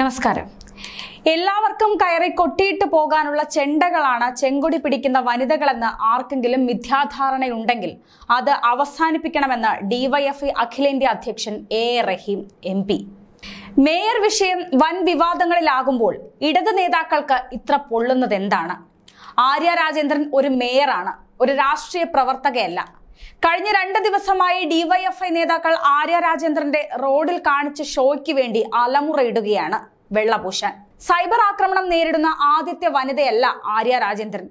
നമസ്കാരം എല്ലാവർക്കും കയറി കൊട്ടിയിട്ട് പോകാനുള്ള ചെണ്ടകളാണ് ചെങ്കൊടി പിടിക്കുന്ന വനിതകളെന്ന് ആർക്കെങ്കിലും മിഥ്യാധാരണയുണ്ടെങ്കിൽ അത് അവസാനിപ്പിക്കണമെന്ന് ഡിവൈഎഫ്ഐ അഖിലേന്ത്യാ അധ്യക്ഷൻ A Rahim M P mayor വിഷയം വൻ വിവാദങ്ങളിലാകുമ്പോൾ ഇടത് നേതാക്കൾക്ക് ഇത്ര പൊള്ളുന്നത് എന്താണ് ആര്യ രാജേന്ദ്രൻ ഒരു മേയറാണ് ഒരു രാഷ്ട്രീയ പ്രവർത്തകയല്ല കഴിഞ്ഞ രണ്ട് ദിവസമായി ഡിവൈഎഫ്ഐ നേതാക്കൾ ആര്യ രാജേന്ദ്രന്റെ റോഡിൽ കാണിച്ച ഷോയ്ക്ക് വേണ്ടി അലമുറയിടുകയാണ് വെള്ളപൂശാൻ സൈബർ ആക്രമണം നേരിടുന്ന ആദ്യത്തെ വനിതയല്ല ആര്യ രാജേന്ദ്രൻ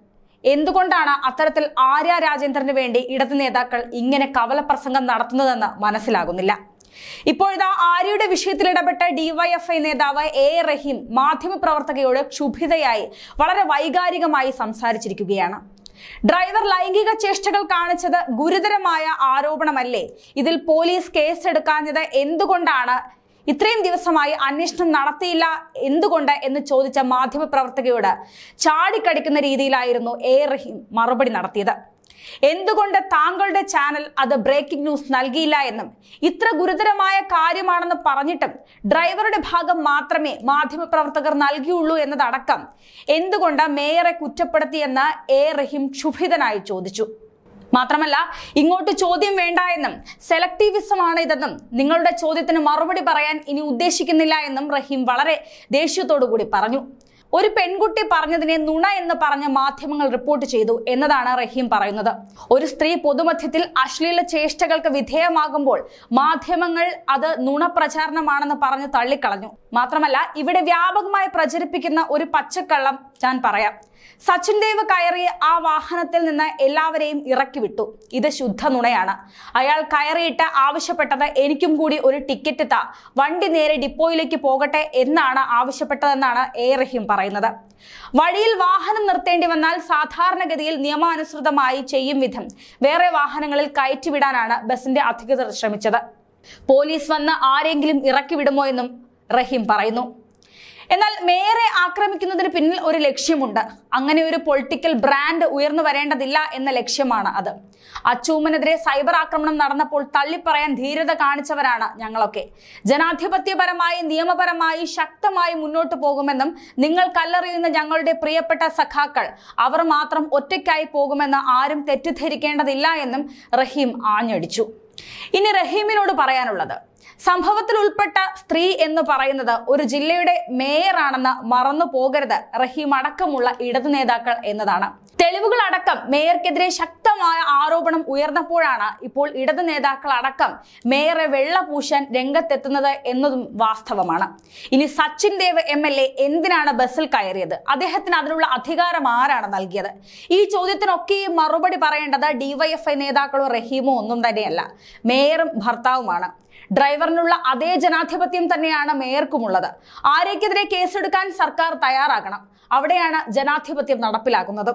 എന്തുകൊണ്ടാണ് അത്തരത്തിൽ ആര്യ രാജേന്ദ്രന് വേണ്ടി ഇടത് നേതാക്കൾ ഇങ്ങനെ കവലപ്രസംഗം നടത്തുന്നതെന്ന് മനസ്സിലാകുന്നില്ല ഇപ്പോഴിതാ ആര്യയുടെ വിഷയത്തിൽ ഇടപെട്ട ഡിവൈഎഫ്ഐ നേതാവ് എ റഹീം മാധ്യമപ്രവർത്തകയോട് ക്ഷുഭിതയായി വളരെ വൈകാരികമായി സംസാരിച്ചിരിക്കുകയാണ് ഡ്രൈവർ ലൈംഗിക ചേഷ്ടകൾ കാണിച്ചത് ഗുരുതരമായ ആരോപണമല്ലേ ഇതിൽ പോലീസ് കേസെടുക്കാഞ്ഞത് എന്തുകൊണ്ടാണ് ഇത്രയും ദിവസമായി അന്വേഷണം നടത്തിയില്ല എന്തുകൊണ്ട് എന്ന് ചോദിച്ച മാധ്യമപ്രവർത്തകയോട് ചാടിക്കടിക്കുന്ന രീതിയിലായിരുന്നു എ റഹീം മറുപടി നടത്തിയത് എന്തുകൊണ്ട് താങ്കളുടെ ചാനൽ അത് ബ്രേക്കിംഗ് ന്യൂസ് നൽകിയില്ല എന്നും ഇത്ര ഗുരുതരമായ കാര്യമാണെന്ന് പറഞ്ഞിട്ടും ഡ്രൈവറുടെ ഭാഗം മാത്രമേ മാധ്യമപ്രവർത്തകർ നൽകിയുള്ളൂ എന്നതടക്കം എന്തുകൊണ്ട് മേയറെ കുറ്റപ്പെടുത്തിയെന്ന് എ റഹീം ക്ഷുഭിതനായി ചോദിച്ചു മാത്രമല്ല ഇങ്ങോട്ട് ചോദ്യം വേണ്ട എന്നും സെലക്ടീവിസമാണ് ഇതെന്നും നിങ്ങളുടെ ചോദ്യത്തിന് മറുപടി പറയാൻ ഇനി ഉദ്ദേശിക്കുന്നില്ല എന്നും റഹീം വളരെ ദേഷ്യത്തോടു കൂടി പറഞ്ഞു ഒരു പെൺകുട്ടി പറഞ്ഞതിനെ നുണ എന്ന് പറഞ്ഞ മാധ്യമങ്ങൾ റിപ്പോർട്ട് ചെയ്തു എന്നതാണ് റഹീം പറയുന്നത് ഒരു സ്ത്രീ പൊതുമധ്യത്തിൽ അശ്ലീല ചേഷ്ടകൾക്ക് വിധേയമാകുമ്പോൾ മാധ്യമങ്ങൾ അത് നുണ പ്രചാരണമാണെന്ന് പറഞ്ഞ് തള്ളിക്കളഞ്ഞു മാത്രമല്ല ഇവിടെ വ്യാപകമായി പ്രചരിപ്പിക്കുന്ന ഒരു പച്ചക്കള്ളം ഞാൻ പറയാം സച്ചിൻ ദേവ് കയറി ആ വാഹനത്തിൽ നിന്ന് എല്ലാവരെയും ഇറക്കി വിട്ടു ഇത് ശുദ്ധ നുണയാണ് അയാൾ കയറിയിട്ട് ആവശ്യപ്പെട്ടത് എനിക്കും കൂടി ഒരു ടിക്കറ്റ് താ വണ്ടി നേരെ ഡിപ്പോയിലേക്ക് പോകട്ടെ എന്നാണ് ആവശ്യപ്പെട്ടതെന്നാണ് എ റഹീം പറയുന്നത് വഴിയിൽ വാഹനം നിർത്തേണ്ടി വന്നാൽ സാധാരണഗതിയിൽ നിയമാനുസൃതമായി ചെയ്യും വിധം വേറെ വാഹനങ്ങളിൽ കയറ്റിവിടാനാണ് ബസിന്റെ അധികൃതർ ശ്രമിച്ചത് പോലീസ് വന്ന് ആരെങ്കിലും ഇറക്കി വിടുമോ എന്നും റഹീം പറയുന്നു എന്നാൽ മേയറെ ആക്രമിക്കുന്നതിന് പിന്നിൽ ഒരു ലക്ഷ്യമുണ്ട് അങ്ങനെ ഒരു പൊളിറ്റിക്കൽ ബ്രാൻഡ് ഉയർന്നു വരേണ്ടതില്ല എന്ന ലക്ഷ്യമാണ് അത് അച്ചൂമനെതിരെ സൈബർ ആക്രമണം നടന്നപ്പോൾ തള്ളിപ്പറയാൻ ധീരത കാണിച്ചവരാണ് ഞങ്ങളൊക്കെ ജനാധിപത്യപരമായി നിയമപരമായി ശക്തമായി മുന്നോട്ട് പോകുമെന്നും നിങ്ങൾ കല്ലെറിയുന്ന ഞങ്ങളുടെ പ്രിയപ്പെട്ട സഖാക്കൾ അവർ മാത്രം ഒറ്റയ്ക്കായി പോകുമെന്ന് ആരും തെറ്റിദ്ധരിക്കേണ്ടതില്ല എന്നും റഹീം ആഞ്ഞടിച്ചു ഇനി റഹീമിനോട് പറയാനുള്ളത് സംഭവത്തിൽ ഉൾപ്പെട്ട സ്ത്രീ എന്ന് പറയുന്നത് ഒരു ജില്ലയുടെ മേയറാണെന്ന് മറന്നു പോകരുത് റഹീം അടക്കമുള്ള ഇടതു നേതാക്കൾ എന്നതാണ് തെളിവുകൾ അടക്കം മേയർക്കെതിരെ ശക്തമായ ആരോപണം ഉയർന്നപ്പോഴാണ് ഇപ്പോൾ ഇടതു നേതാക്കൾ അടക്കം മേയറെ വെള്ള രംഗത്തെത്തുന്നത് എന്നതും വാസ്തവമാണ് ഇനി Sachin Dev M L A എന്തിനാണ് ബസ്സിൽ കയറിയത് അദ്ദേഹത്തിന് അതിനുള്ള അധികാരം ആരാണ് നൽകിയത് ഈ ചോദ്യത്തിനൊക്കെ മറുപടി പറയേണ്ടത് ഡിവൈഎഫ്ഐ നേതാക്കളോ റഹീമോ ഒന്നും തന്നെയല്ല മേയറും ഭർത്താവുമാണ് ഡ്രൈവറിനുള്ള അതേ ജനാധിപത്യം തന്നെയാണ് മേയർക്കുമുള്ളത് ആരേക്കെതിരെ കേസെടുക്കാൻ സർക്കാർ തയ്യാറാകണം അവിടെയാണ് ജനാധിപത്യം നടപ്പിലാക്കുന്നത്